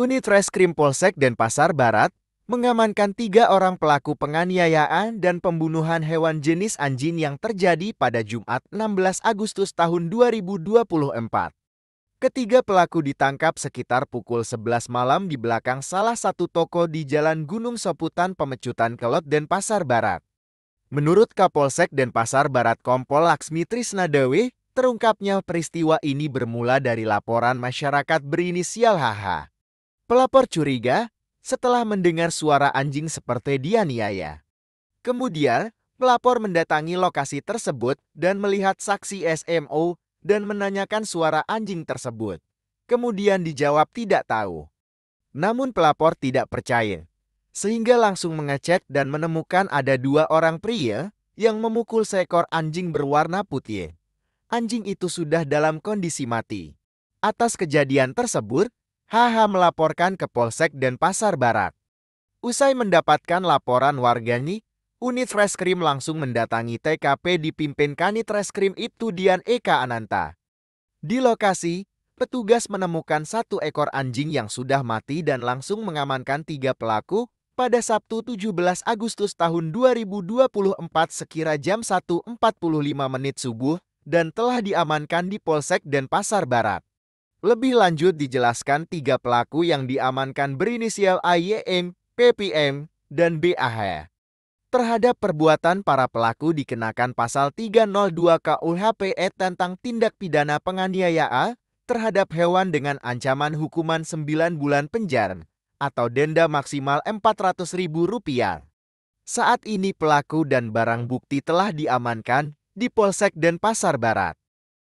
Unit Reskrim Polsek Denpasar Barat mengamankan tiga orang pelaku penganiayaan dan pembunuhan hewan jenis anjing yang terjadi pada Jumat 16 Agustus tahun 2024. Ketiga pelaku ditangkap sekitar pukul 11 malam di belakang salah satu toko di Jalan Gunung Soputan Pemecutan Kelot Denpasar Barat. Menurut Kapolsek Denpasar Barat Kompol Laksmi Trisnadewi, terungkapnya peristiwa ini bermula dari laporan masyarakat berinisial HH. Pelapor curiga setelah mendengar suara anjing seperti dianiaya. Kemudian, pelapor mendatangi lokasi tersebut dan melihat saksi SMO dan menanyakan suara anjing tersebut. Kemudian dijawab tidak tahu. Namun pelapor tidak percaya, sehingga langsung mengecek dan menemukan ada dua orang pria yang memukul seekor anjing berwarna putih. Anjing itu sudah dalam kondisi mati. Atas kejadian tersebut, HH melaporkan ke Polsek dan pasar Barat. Usai mendapatkan laporan ini, unit reskrim langsung mendatangi TKP dipimpin Kanit Reskrim itu Dian Eka Ananta. Di lokasi, petugas menemukan satu ekor anjing yang sudah mati dan langsung mengamankan tiga pelaku pada Sabtu 17 Agustus tahun 2024 sekira jam 1.45 menit subuh dan telah diamankan di Polsek dan pasar Barat. Lebih lanjut dijelaskan tiga pelaku yang diamankan berinisial AYM, PPM, dan BAH. Terhadap perbuatan para pelaku dikenakan pasal 302 KUHPE tentang tindak pidana penganiayaan terhadap hewan dengan ancaman hukuman 9 bulan penjara atau denda maksimal Rp400.000. Saat ini pelaku dan barang bukti telah diamankan di Polsek Denpasar Barat.